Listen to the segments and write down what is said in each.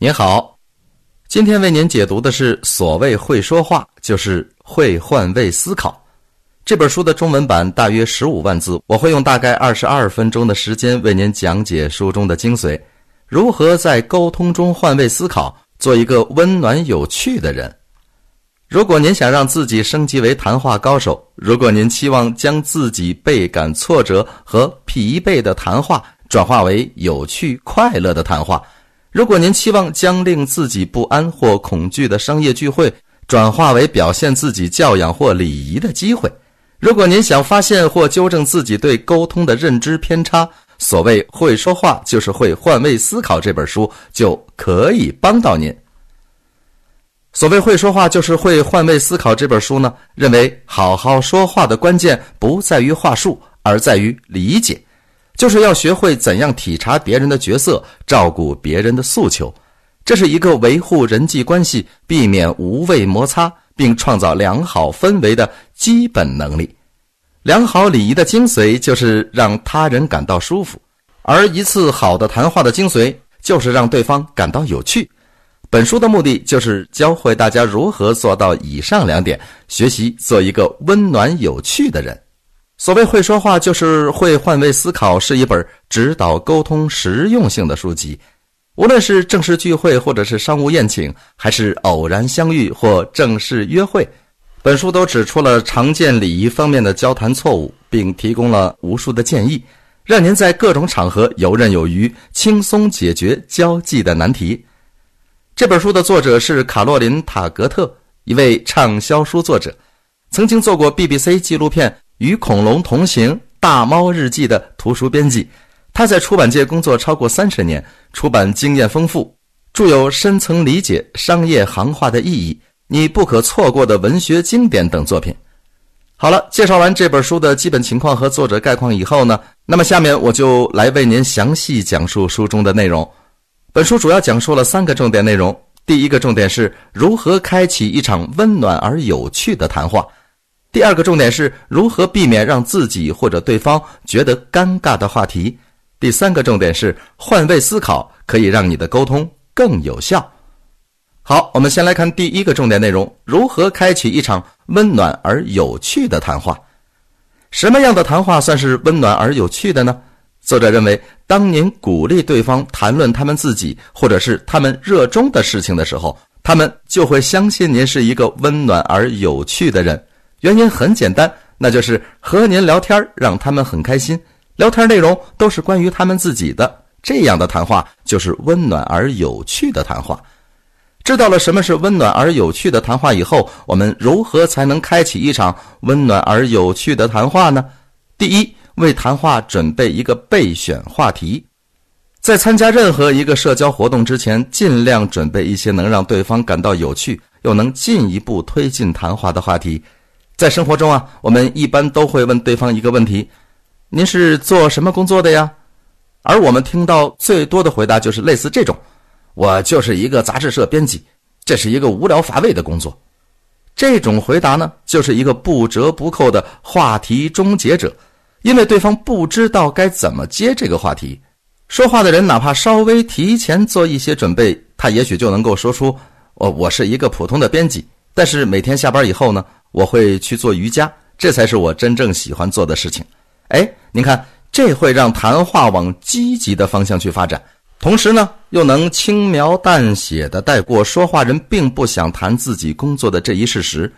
您好，今天为您解读的是所谓会说话，就是会换位思考。这本书的中文版大约十五万字，我会用大概二十二分钟的时间为您讲解书中的精髓：如何在沟通中换位思考，做一个温暖有趣的人。如果您想让自己升级为谈话高手，如果您期望将自己倍感挫折和疲惫的谈话转化为有趣快乐的谈话。如果您期望将令自己不安或恐惧的商业聚会转化为表现自己教养或礼仪的机会，如果您想发现或纠正自己对沟通的认知偏差，《所谓会说话就是会换位思考》这本书就可以帮到您。《所谓会说话就是会换位思考》这本书呢，认为好好说话的关键不在于话术，而在于理解。就是要学会怎样体察别人的角色，照顾别人的诉求，这是一个维护人际关系、避免无谓摩擦并创造良好氛围的基本能力。良好礼仪的精髓就是让他人感到舒服，而一次好的谈话的精髓就是让对方感到有趣。本书的目的就是教会大家如何做到以上两点，学习做一个温暖有趣的人。所谓会说话，就是会换位思考，是一本指导沟通实用性的书籍。无论是正式聚会，或者是商务宴请，还是偶然相遇或正式约会，本书都指出了常见礼仪方面的交谈错误，并提供了无数的建议，让您在各种场合游刃有余，轻松解决交际的难题。这本书的作者是卡洛琳·塔格特，一位畅销书作者，曾经做过 BBC 纪录片。《与恐龙同行：大猫日记》的图书编辑，他在出版界工作超过三十年，出版经验丰富，著有《深层理解商业行话的意义》《你不可错过的文学经典》等作品。好了，介绍完这本书的基本情况和作者概况以后呢，那么下面我就来为您详细讲述书中的内容。本书主要讲述了三个重点内容：第一个重点是如何开启一场温暖而有趣的谈话。第二个重点是如何避免让自己或者对方觉得尴尬的话题。第三个重点是换位思考，可以让你的沟通更有效。好，我们先来看第一个重点内容：如何开启一场温暖而有趣的谈话？什么样的谈话算是温暖而有趣的呢？作者认为，当您鼓励对方谈论他们自己或者是他们热衷的事情的时候，他们就会相信您是一个温暖而有趣的人。原因很简单，那就是和您聊天让他们很开心。聊天内容都是关于他们自己的，这样的谈话就是温暖而有趣的谈话。知道了什么是温暖而有趣的谈话以后，我们如何才能开启一场温暖而有趣的谈话呢？第一，为谈话准备一个备选话题。在参加任何一个社交活动之前，尽量准备一些能让对方感到有趣，又能进一步推进谈话的话题。在生活中啊，我们一般都会问对方一个问题：“您是做什么工作的呀？”而我们听到最多的回答就是类似这种：“我就是一个杂志社编辑，这是一个无聊乏味的工作。”这种回答呢，就是一个不折不扣的话题终结者，因为对方不知道该怎么接这个话题。说话的人哪怕稍微提前做一些准备，他也许就能够说出：“哦，我是一个普通的编辑，但是每天下班以后呢？”我会去做瑜伽，这才是我真正喜欢做的事情。哎，您看，这会让谈话往积极的方向去发展，同时呢，又能轻描淡写的带过说话人并不想谈自己工作的这一事实。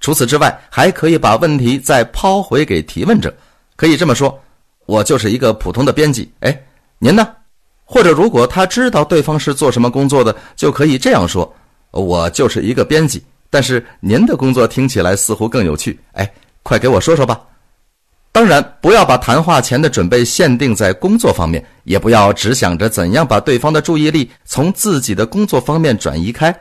除此之外，还可以把问题再抛回给提问者。可以这么说，我就是一个普通的编辑。哎，您呢？或者，如果他知道对方是做什么工作的，就可以这样说：我就是一个编辑。但是您的工作听起来似乎更有趣，哎，快给我说说吧。当然，不要把谈话前的准备限定在工作方面，也不要只想着怎样把对方的注意力从自己的工作方面转移开。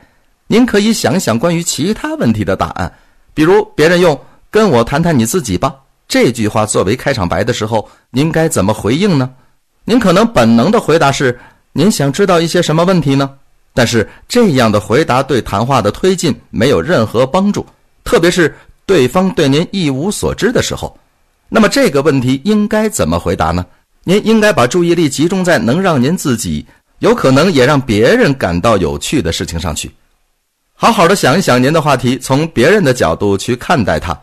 您可以想想关于其他问题的答案，比如别人用“跟我谈谈你自己吧”这句话作为开场白的时候，您该怎么回应呢？您可能本能的回答是：“您想知道一些什么问题呢？”但是这样的回答对谈话的推进没有任何帮助，特别是对方对您一无所知的时候，那么这个问题应该怎么回答呢？您应该把注意力集中在能让您自己有可能也让别人感到有趣的事情上去，好好的想一想您的话题，从别人的角度去看待它，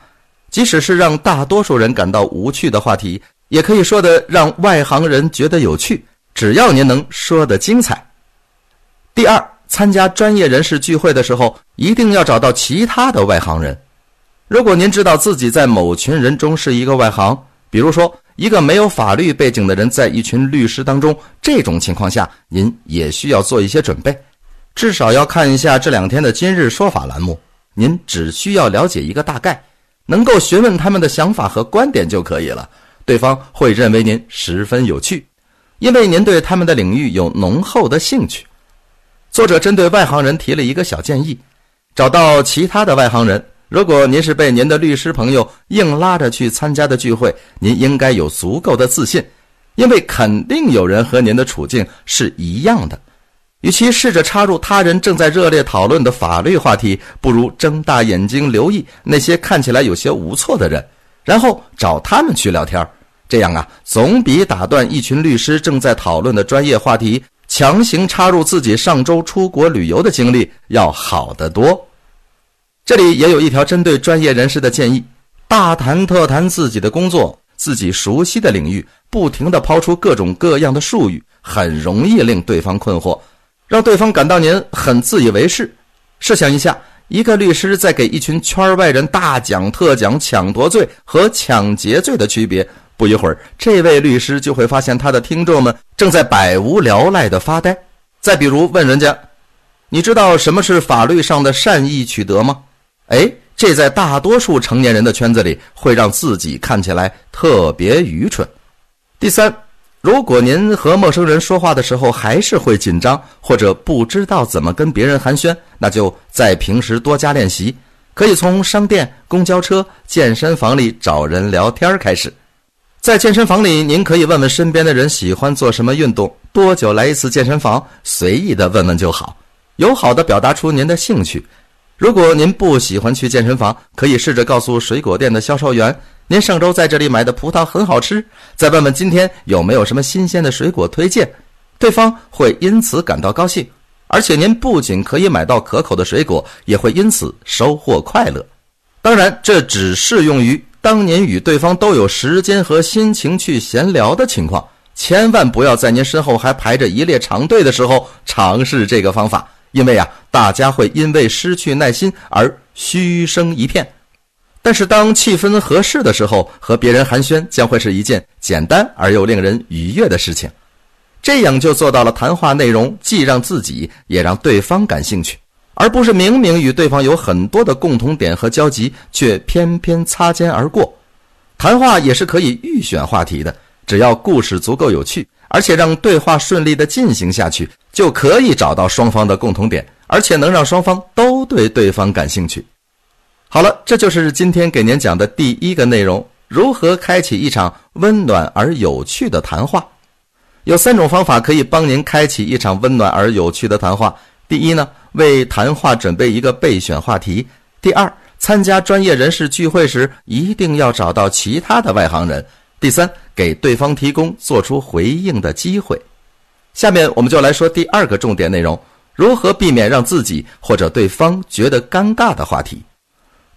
即使是让大多数人感到无趣的话题，也可以说的让外行人觉得有趣，只要您能说的精彩。第二，参加专业人士聚会的时候，一定要找到其他的外行人。如果您知道自己在某群人中是一个外行，比如说一个没有法律背景的人在一群律师当中，这种情况下，您也需要做一些准备，至少要看一下这两天的《今日说法》栏目。您只需要了解一个大概，能够询问他们的想法和观点就可以了。对方会认为您十分有趣，因为您对他们的领域有浓厚的兴趣。作者针对外行人提了一个小建议：找到其他的外行人。如果您是被您的律师朋友硬拉着去参加的聚会，您应该有足够的自信，因为肯定有人和您的处境是一样的。与其试着插入他人正在热烈讨论的法律话题，不如睁大眼睛留意那些看起来有些无措的人，然后找他们去聊天。这样啊，总比打断一群律师正在讨论的专业话题。强行插入自己上周出国旅游的经历要好得多。这里也有一条针对专业人士的建议：大谈特谈自己的工作、自己熟悉的领域，不停地抛出各种各样的术语，很容易令对方困惑，让对方感到您很自以为是。试想一下，一个律师在给一群圈外人大讲特讲抢夺罪和抢劫罪的区别。不一会儿，这位律师就会发现他的听众们正在百无聊赖地发呆。再比如问人家：“你知道什么是法律上的善意取得吗？”哎，这在大多数成年人的圈子里会让自己看起来特别愚蠢。第三，如果您和陌生人说话的时候还是会紧张，或者不知道怎么跟别人寒暄，那就在平时多加练习，可以从商店、公交车、健身房里找人聊天开始。在健身房里，您可以问问身边的人喜欢做什么运动，多久来一次健身房，随意的问问就好，友好的表达出您的兴趣。如果您不喜欢去健身房，可以试着告诉水果店的销售员，您上周在这里买的葡萄很好吃，再问问今天有没有什么新鲜的水果推荐，对方会因此感到高兴，而且您不仅可以买到可口的水果，也会因此收获快乐。当然，这只适用于。当您与对方都有时间和心情去闲聊的情况，千万不要在您身后还排着一列长队的时候尝试这个方法，因为啊，大家会因为失去耐心而嘘声一片。但是当气氛合适的时候，和别人寒暄将会是一件简单而又令人愉悦的事情，这样就做到了谈话内容既让自己也让对方感兴趣。而不是明明与对方有很多的共同点和交集，却偏偏擦肩而过。谈话也是可以预选话题的，只要故事足够有趣，而且让对话顺利的进行下去，就可以找到双方的共同点，而且能让双方都对对方感兴趣。好了，这就是今天给您讲的第一个内容：如何开启一场温暖而有趣的谈话。有三种方法可以帮您开启一场温暖而有趣的谈话。第一呢。为谈话准备一个备选话题。第二，参加专业人士聚会时，一定要找到其他的外行人。第三，给对方提供做出回应的机会。下面我们就来说第二个重点内容：如何避免让自己或者对方觉得尴尬的话题。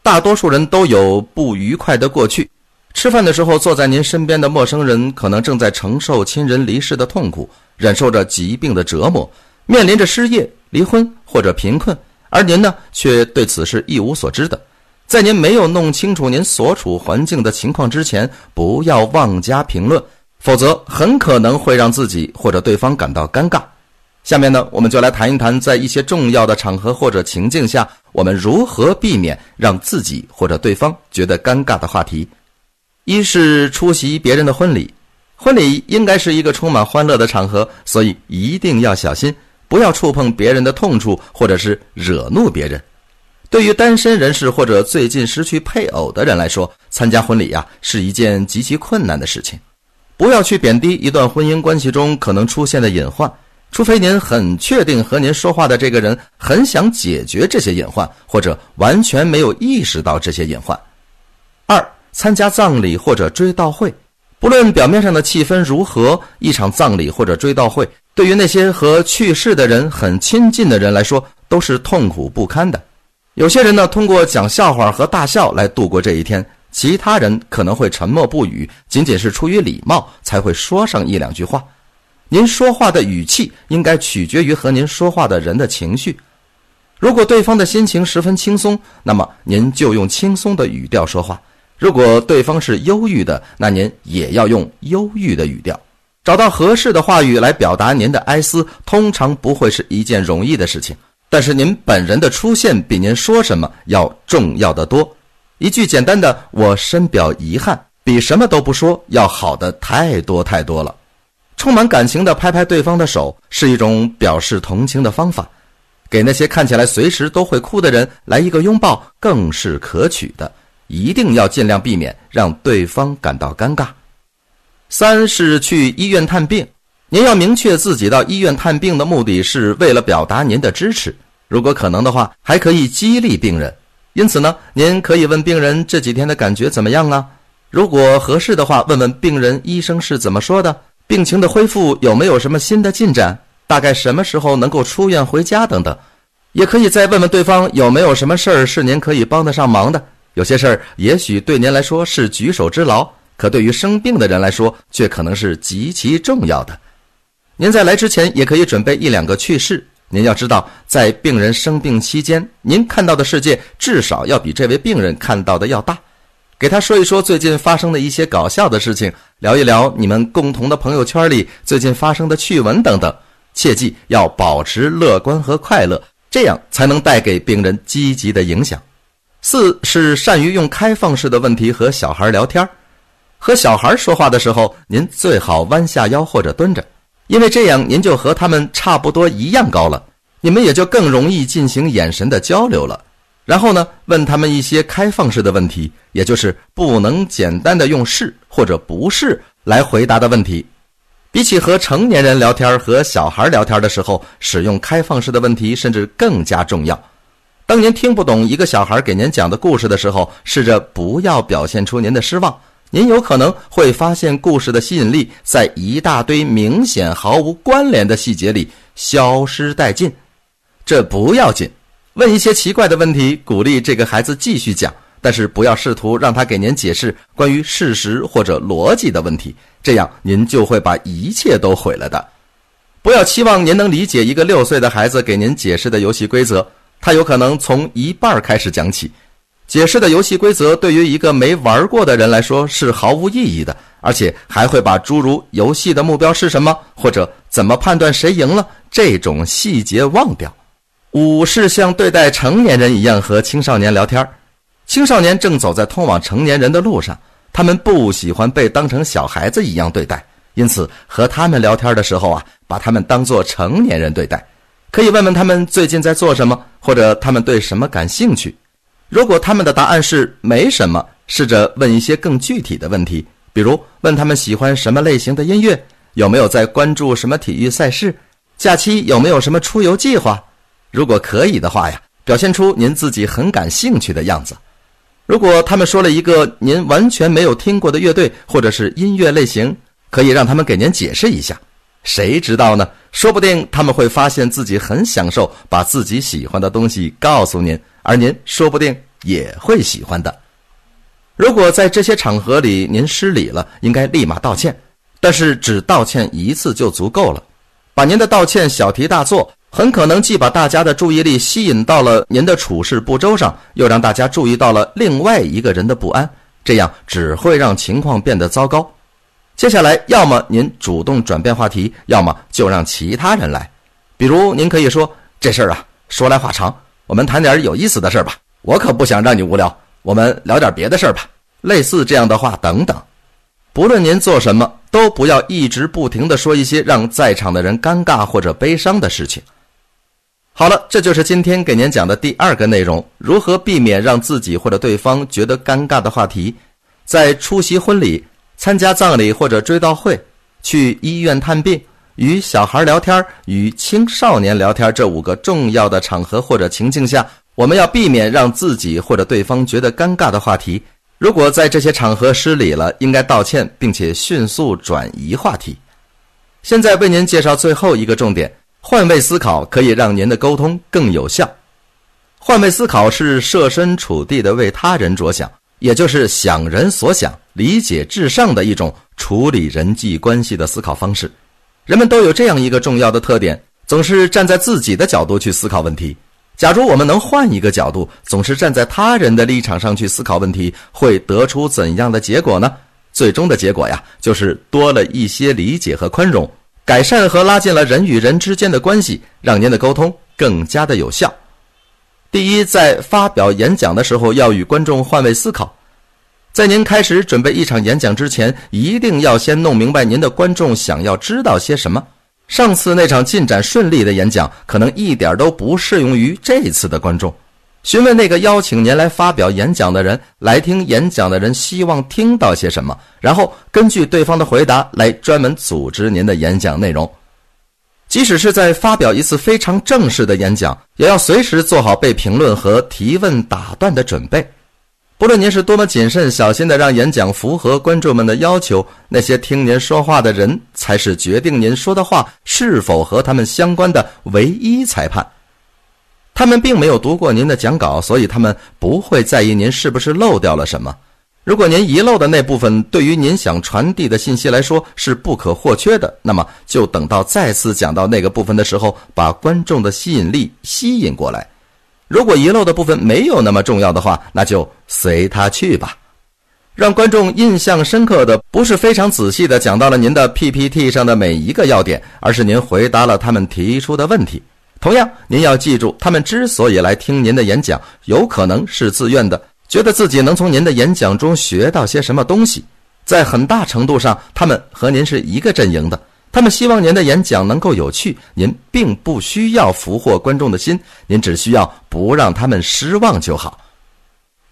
大多数人都有不愉快的过去。吃饭的时候，坐在您身边的陌生人可能正在承受亲人离世的痛苦，忍受着疾病的折磨，面临着失业。离婚或者贫困，而您呢却对此事一无所知的，在您没有弄清楚您所处环境的情况之前，不要妄加评论，否则很可能会让自己或者对方感到尴尬。下面呢，我们就来谈一谈，在一些重要的场合或者情境下，我们如何避免让自己或者对方觉得尴尬的话题。一是出席别人的婚礼，婚礼应该是一个充满欢乐的场合，所以一定要小心。不要触碰别人的痛处，或者是惹怒别人。对于单身人士或者最近失去配偶的人来说，参加婚礼呀是一件极其困难的事情。不要去贬低一段婚姻关系中可能出现的隐患，除非您很确定和您说话的这个人很想解决这些隐患，或者完全没有意识到这些隐患。二，参加葬礼或者追悼会，不论表面上的气氛如何，一场葬礼或者追悼会。对于那些和去世的人很亲近的人来说，都是痛苦不堪的。有些人呢，通过讲笑话和大笑来度过这一天；其他人可能会沉默不语，仅仅是出于礼貌才会说上一两句话。您说话的语气应该取决于和您说话的人的情绪。如果对方的心情十分轻松，那么您就用轻松的语调说话；如果对方是忧郁的，那您也要用忧郁的语调。找到合适的话语来表达您的哀思，通常不会是一件容易的事情。但是您本人的出现比您说什么要重要的多。一句简单的“我深表遗憾”比什么都不说要好的太多太多了。充满感情的拍拍对方的手，是一种表示同情的方法。给那些看起来随时都会哭的人来一个拥抱，更是可取的。一定要尽量避免让对方感到尴尬。三是去医院探病，您要明确自己到医院探病的目的是为了表达您的支持。如果可能的话，还可以激励病人。因此呢，您可以问病人这几天的感觉怎么样啊？如果合适的话，问问病人医生是怎么说的，病情的恢复有没有什么新的进展，大概什么时候能够出院回家等等。也可以再问问对方有没有什么事儿是您可以帮得上忙的。有些事儿也许对您来说是举手之劳。可对于生病的人来说，却可能是极其重要的。您在来之前也可以准备一两个趣事。您要知道，在病人生病期间，您看到的世界至少要比这位病人看到的要大。给他说一说最近发生的一些搞笑的事情，聊一聊你们共同的朋友圈里最近发生的趣闻等等。切记要保持乐观和快乐，这样才能带给病人积极的影响。四是善于用开放式的问题和小孩聊天儿。和小孩说话的时候，您最好弯下腰或者蹲着，因为这样您就和他们差不多一样高了，你们也就更容易进行眼神的交流了。然后呢，问他们一些开放式的问题，也就是不能简单的用是或者不是来回答的问题。比起和成年人聊天和小孩聊天的时候，使用开放式的问题甚至更加重要。当您听不懂一个小孩给您讲的故事的时候，试着不要表现出您的失望。您有可能会发现故事的吸引力在一大堆明显毫无关联的细节里消失殆尽，这不要紧。问一些奇怪的问题，鼓励这个孩子继续讲，但是不要试图让他给您解释关于事实或者逻辑的问题，这样您就会把一切都毁了的。不要期望您能理解一个六岁的孩子给您解释的游戏规则，他有可能从一半开始讲起。解释的游戏规则对于一个没玩过的人来说是毫无意义的，而且还会把诸如游戏的目标是什么，或者怎么判断谁赢了这种细节忘掉。五是像对待成年人一样和青少年聊天。青少年正走在通往成年人的路上，他们不喜欢被当成小孩子一样对待，因此和他们聊天的时候啊，把他们当作成年人对待。可以问问他们最近在做什么，或者他们对什么感兴趣。如果他们的答案是没什么，试着问一些更具体的问题，比如问他们喜欢什么类型的音乐，有没有在关注什么体育赛事，假期有没有什么出游计划。如果可以的话呀，表现出您自己很感兴趣的样子。如果他们说了一个您完全没有听过的乐队或者是音乐类型，可以让他们给您解释一下。谁知道呢？说不定他们会发现自己很享受把自己喜欢的东西告诉您。而您说不定也会喜欢的。如果在这些场合里您失礼了，应该立马道歉，但是只道歉一次就足够了。把您的道歉小题大做，很可能既把大家的注意力吸引到了您的处事不周上，又让大家注意到了另外一个人的不安，这样只会让情况变得糟糕。接下来，要么您主动转变话题，要么就让其他人来。比如，您可以说：“这事儿啊，说来话长。”我们谈点有意思的事儿吧，我可不想让你无聊。我们聊点别的事儿吧，类似这样的话等等。不论您做什么，都不要一直不停的说一些让在场的人尴尬或者悲伤的事情。好了，这就是今天给您讲的第二个内容：如何避免让自己或者对方觉得尴尬的话题，在出席婚礼、参加葬礼或者追悼会、去医院探病。与小孩聊天、与青少年聊天这五个重要的场合或者情境下，我们要避免让自己或者对方觉得尴尬的话题。如果在这些场合失礼了，应该道歉，并且迅速转移话题。现在为您介绍最后一个重点：换位思考可以让您的沟通更有效。换位思考是设身处地的为他人着想，也就是想人所想，理解至上的一种处理人际关系的思考方式。人们都有这样一个重要的特点，总是站在自己的角度去思考问题。假如我们能换一个角度，总是站在他人的立场上去思考问题，会得出怎样的结果呢？最终的结果呀，就是多了一些理解和宽容，改善和拉近了人与人之间的关系，让您的沟通更加的有效。第一，在发表演讲的时候，要与观众换位思考。在您开始准备一场演讲之前，一定要先弄明白您的观众想要知道些什么。上次那场进展顺利的演讲，可能一点都不适用于这次的观众。询问那个邀请您来发表演讲的人，来听演讲的人希望听到些什么，然后根据对方的回答来专门组织您的演讲内容。即使是在发表一次非常正式的演讲，也要随时做好被评论和提问打断的准备。不论您是多么谨慎小心的让演讲符合观众们的要求，那些听您说话的人才是决定您说的话是否和他们相关的唯一裁判。他们并没有读过您的讲稿，所以他们不会在意您是不是漏掉了什么。如果您遗漏的那部分对于您想传递的信息来说是不可或缺的，那么就等到再次讲到那个部分的时候，把观众的吸引力吸引过来。如果遗漏的部分没有那么重要的话，那就随他去吧。让观众印象深刻的，不是非常仔细的讲到了您的 PPT 上的每一个要点，而是您回答了他们提出的问题。同样，您要记住，他们之所以来听您的演讲，有可能是自愿的，觉得自己能从您的演讲中学到些什么东西。在很大程度上，他们和您是一个阵营的。他们希望您的演讲能够有趣，您并不需要俘获观众的心，您只需要不让他们失望就好。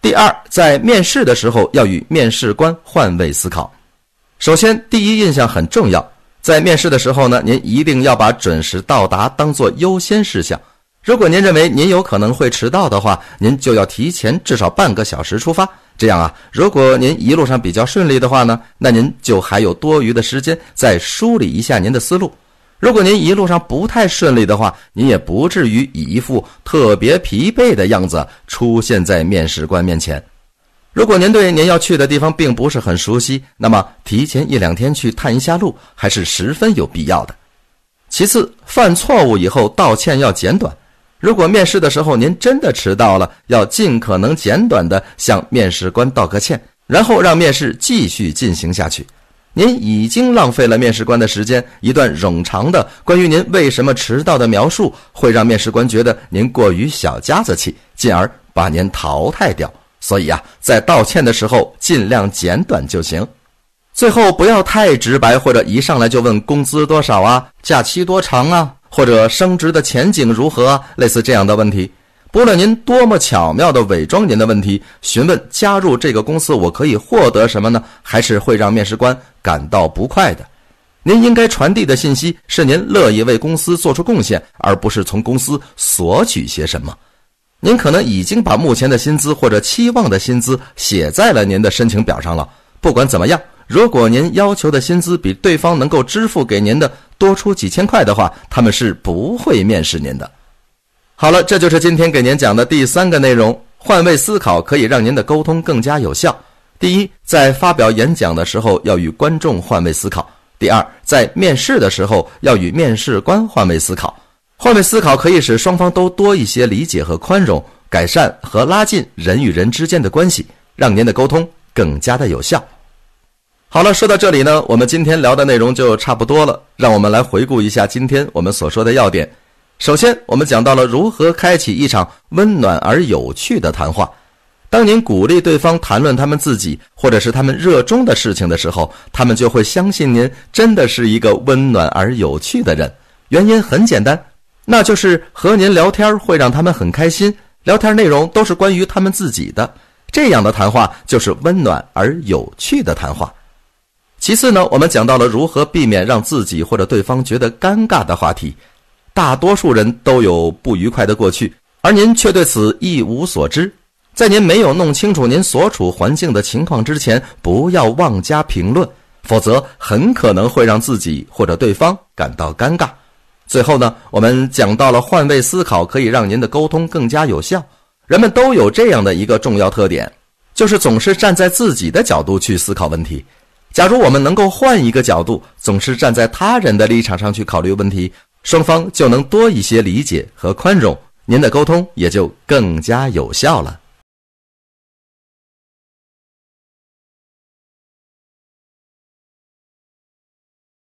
第二，在面试的时候要与面试官换位思考。首先，第一印象很重要。在面试的时候呢，您一定要把准时到达当做优先事项。如果您认为您有可能会迟到的话，您就要提前至少半个小时出发。这样啊，如果您一路上比较顺利的话呢，那您就还有多余的时间再梳理一下您的思路；如果您一路上不太顺利的话，您也不至于以一副特别疲惫的样子出现在面试官面前。如果您对您要去的地方并不是很熟悉，那么提前一两天去探一下路还是十分有必要的。其次，犯错误以后道歉要简短。如果面试的时候您真的迟到了，要尽可能简短地向面试官道个歉，然后让面试继续进行下去。您已经浪费了面试官的时间，一段冗长的关于您为什么迟到的描述，会让面试官觉得您过于小家子气，进而把您淘汰掉。所以啊，在道歉的时候尽量简短就行，最后不要太直白，或者一上来就问工资多少啊、假期多长啊。或者升职的前景如何？类似这样的问题，不论您多么巧妙地伪装您的问题，询问加入这个公司我可以获得什么呢，还是会让面试官感到不快的。您应该传递的信息是您乐意为公司做出贡献，而不是从公司索取些什么。您可能已经把目前的薪资或者期望的薪资写在了您的申请表上了。不管怎么样。如果您要求的薪资比对方能够支付给您的多出几千块的话，他们是不会面试您的。好了，这就是今天给您讲的第三个内容：换位思考可以让您的沟通更加有效。第一，在发表演讲的时候要与观众换位思考；第二，在面试的时候要与面试官换位思考。换位思考可以使双方都多一些理解和宽容，改善和拉近人与人之间的关系，让您的沟通更加的有效。好了，说到这里呢，我们今天聊的内容就差不多了。让我们来回顾一下今天我们所说的要点。首先，我们讲到了如何开启一场温暖而有趣的谈话。当您鼓励对方谈论他们自己或者是他们热衷的事情的时候，他们就会相信您真的是一个温暖而有趣的人。原因很简单，那就是和您聊天会让他们很开心，聊天内容都是关于他们自己的。这样的谈话就是温暖而有趣的谈话。其次呢，我们讲到了如何避免让自己或者对方觉得尴尬的话题。大多数人都有不愉快的过去，而您却对此一无所知。在您没有弄清楚您所处环境的情况之前，不要妄加评论，否则很可能会让自己或者对方感到尴尬。最后呢，我们讲到了换位思考可以让您的沟通更加有效。人们都有这样的一个重要特点，就是总是站在自己的角度去思考问题。假如我们能够换一个角度，总是站在他人的立场上去考虑问题，双方就能多一些理解和宽容，您的沟通也就更加有效了。